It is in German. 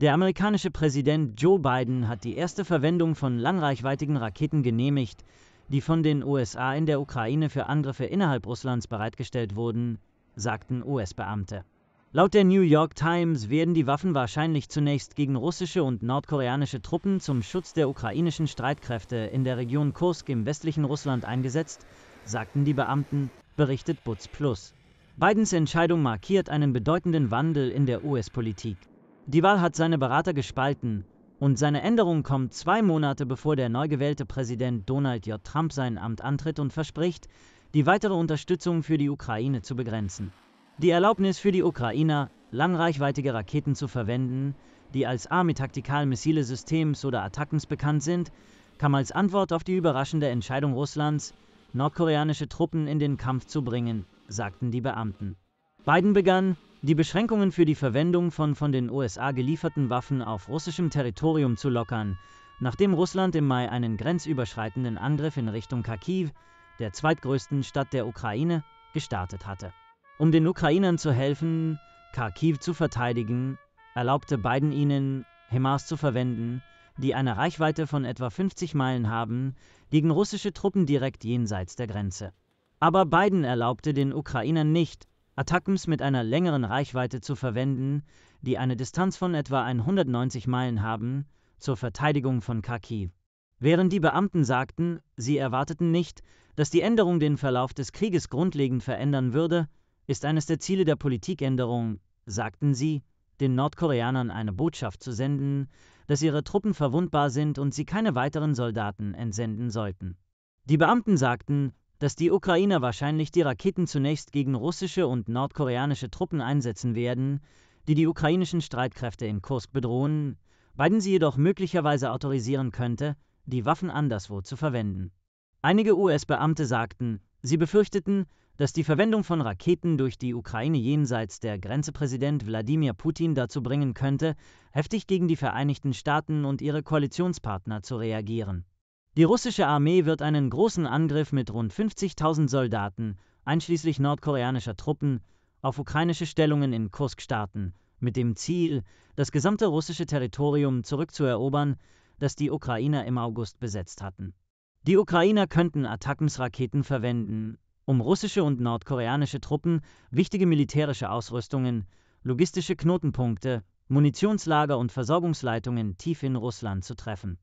Der amerikanische Präsident Joe Biden hat die erste Verwendung von langreichweitigen Raketen genehmigt, die von den USA in der Ukraine für Angriffe innerhalb Russlands bereitgestellt wurden, sagten US-Beamte. Laut der New York Times werden die Waffen wahrscheinlich zunächst gegen russische und nordkoreanische Truppen zum Schutz der ukrainischen Streitkräfte in der Region Kursk im westlichen Russland eingesetzt, sagten die Beamten, berichtet Butz Plus. Bidens Entscheidung markiert einen bedeutenden Wandel in der US-Politik. Die Wahl hat seine Berater gespalten und seine Änderung kommt zwei Monate bevor der neu gewählte Präsident Donald J. Trump sein Amt antritt und verspricht, die weitere Unterstützung für die Ukraine zu begrenzen. Die Erlaubnis für die Ukrainer, langreichweitige Raketen zu verwenden, die als Army-Taktikal-Missile-Systems oder Attackens bekannt sind, kam als Antwort auf die überraschende Entscheidung Russlands, nordkoreanische Truppen in den Kampf zu bringen, sagten die Beamten. Biden begann, die Beschränkungen für die Verwendung von von den USA gelieferten Waffen auf russischem Territorium zu lockern, nachdem Russland im Mai einen grenzüberschreitenden Angriff in Richtung Kharkiv, der zweitgrößten Stadt der Ukraine, gestartet hatte. Um den Ukrainern zu helfen, Kharkiv zu verteidigen, erlaubte Biden ihnen, HIMARS zu verwenden, die eine Reichweite von etwa 50 Meilen haben, gegen russische Truppen direkt jenseits der Grenze. Aber Biden erlaubte den Ukrainern nicht, Attackms mit einer längeren Reichweite zu verwenden, die eine Distanz von etwa 190 Meilen haben, zur Verteidigung von Kharkiv. Während die Beamten sagten, sie erwarteten nicht, dass die Änderung den Verlauf des Krieges grundlegend verändern würde, ist eines der Ziele der Politikänderung, sagten sie, den Nordkoreanern eine Botschaft zu senden, dass ihre Truppen verwundbar sind und sie keine weiteren Soldaten entsenden sollten. Die Beamten sagten, dass die Ukrainer wahrscheinlich die Raketen zunächst gegen russische und nordkoreanische Truppen einsetzen werden, die die ukrainischen Streitkräfte in Kursk bedrohen, Biden sie jedoch möglicherweise autorisieren könnte, die Waffen anderswo zu verwenden. Einige US-Beamte sagten, sie befürchteten, dass die Verwendung von Raketen durch die Ukraine jenseits der Grenze Präsident Wladimir Putin dazu bringen könnte, heftig gegen die Vereinigten Staaten und ihre Koalitionspartner zu reagieren. Die russische Armee wird einen großen Angriff mit rund 50.000 Soldaten, einschließlich nordkoreanischer Truppen, auf ukrainische Stellungen in Kursk starten, mit dem Ziel, das gesamte russische Territorium zurückzuerobern, das die Ukrainer im August besetzt hatten. Die Ukrainer könnten Attackensraketen verwenden, um russische und nordkoreanische Truppen wichtige militärische Ausrüstungen, logistische Knotenpunkte, Munitionslager und Versorgungsleitungen tief in Russland zu treffen.